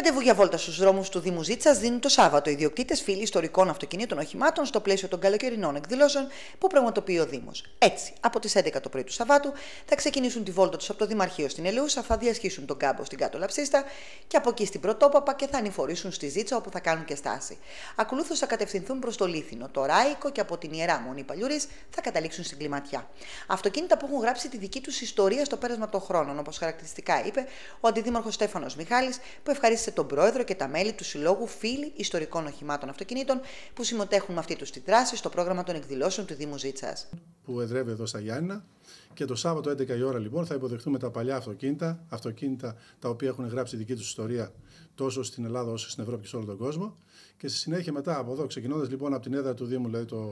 Ραντεβού για βόλτα στους δρόμους του Δήμου Ζήτσα δίνουν το Σάββατο ιδιοκτήτες φίλοι ιστορικών αυτοκινήτων οχημάτων στο πλαίσιο των καλοκαιρινών εκδηλώσεων που πραγματοποιεί ο Δήμος. Έτσι, από τις 11 το πρωί του Σαββάτου θα ξεκινήσουν τη βόλτα τους από το Δημαρχείο στην Ελεούσα, θα διασχίσουν τον κάμπο στην Κάτω Λαψίστα και από εκεί στην Πρωτόπαπα και θα ανηφορήσουν στη Ζήτσα όπου θα κάνουν και στάση. Ακολούθως θα κατευθυνθούν προς το Λίθινο, το Ράικο και από την Ιερά Μονή Παλιούρης θα καταλήξουν στην Κλιματιά. Αυτοκίνητα που έχουν γράψει τη δική τους ιστορία στο πέρασμα των χρόνων, όπως χαρακτηριστικά είπε ο Αντιδήμαρχος Στέφανος Μιχάλης, που ευχαρίστησε το τον πρόεδρο και τα μέλη του Συλλόγου Φίλοι Ιστορικών Οχημάτων Αυτοκινήτων που συμμετέχουν με αυτή τους τη δράση στο πρόγραμμα των εκδηλώσεων του Δήμου Ζήτσας. Που εδρεύει εδώ στα Γιάννα και το Σάββατο 11 η ώρα λοιπόν θα υποδεχτούμε τα παλιά αυτοκίνητα, αυτοκίνητα τα οποία έχουν γράψει δική τους ιστορία τόσο στην Ελλάδα όσο στην Ευρώπη και σε όλο τον κόσμο. Και στη συνέχεια μετά από εδώ, ξεκινώντας λοιπόν από την έδρα του Δήμου, δηλαδή το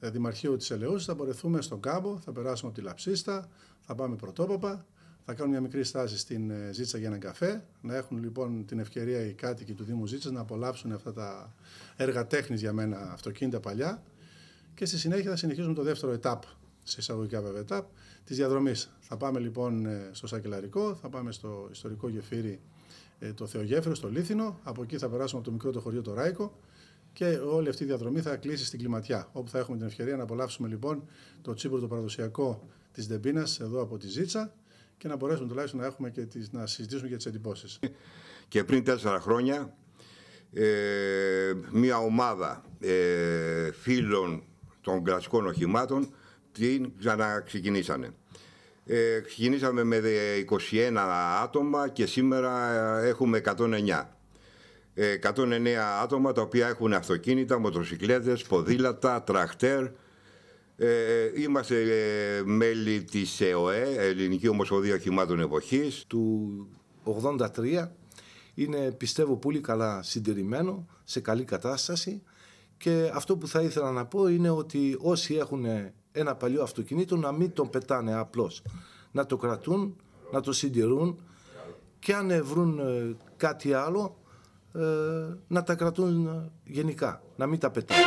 ε, Δημαρχείο της Ελεούς, θα μπορεθούμε στον κάμπο, θα περάσουμε από τη Λαψίστα, θα πάμε πρωτόπαπα θα κάνουν μια μικρή στάση στην ε, Ζήτσα για έναν καφέ. Να έχουν λοιπόν την ευκαιρία οι κάτοικοι του Δήμου Ζήτσας να απολαύσουν αυτά τα έργα τέχνης για μένα αυτοκίνητα παλιά. Και στη συνέχεια θα συνεχίσουμε το δεύτερο ετάπ, σε εισαγωγικά βέβαια ετάπ, της διαδρομής. Θα πάμε λοιπόν ε, στο Σακελαρικό, θα πάμε στο ιστορικό γεφύρι ε, το Θεογέφυρο, στο Λίθινο. Από εκεί θα περάσουμε από το μικρό το χωριό το Ράικο και όλη αυτή η διαδρομή θα κλείσει στην κλιματιά, όπου θα έχουμε την ευκαιρία να απολαύσουμε λοιπόν το τσίπρο το παραδοσιακό της Ντεμπίνας εδώ από τη Ζήτσα και να μπορέσουμε τουλάχιστον να, έχουμε και τις, να συζητήσουμε για τις εντυπώσεις. Και πριν τέσσερα χρόνια ε, μια ομάδα ε, φίλων των κλασικών οχημάτων την ξαναξεκινήσανε. Ε, ξεκινήσαμε με 21 ε, άτομα και σήμερα ε, έχουμε 109. 109 ε, άτομα τα οποία έχουν αυτοκίνητα, μοτοσυκλέτες, ποδήλατα, τραχτέρ, ε, ε, είμαστε ε, μέλη της ΕΟΕ, Ελληνική Ομοσπονδία Οχημάτων Εποχής. Του 83 είναι πιστεύω πολύ καλά συντηρημένο, σε καλή κατάσταση και αυτό που θα ήθελα να πω είναι ότι όσοι έχουν ένα παλιό αυτοκινήτο να μην τον πετάνε απλώς. Να το κρατούν, να το συντηρούν και αν βρουν ε, κάτι άλλο ε, να τα κρατούν γενικά, να μην τα πετάνε.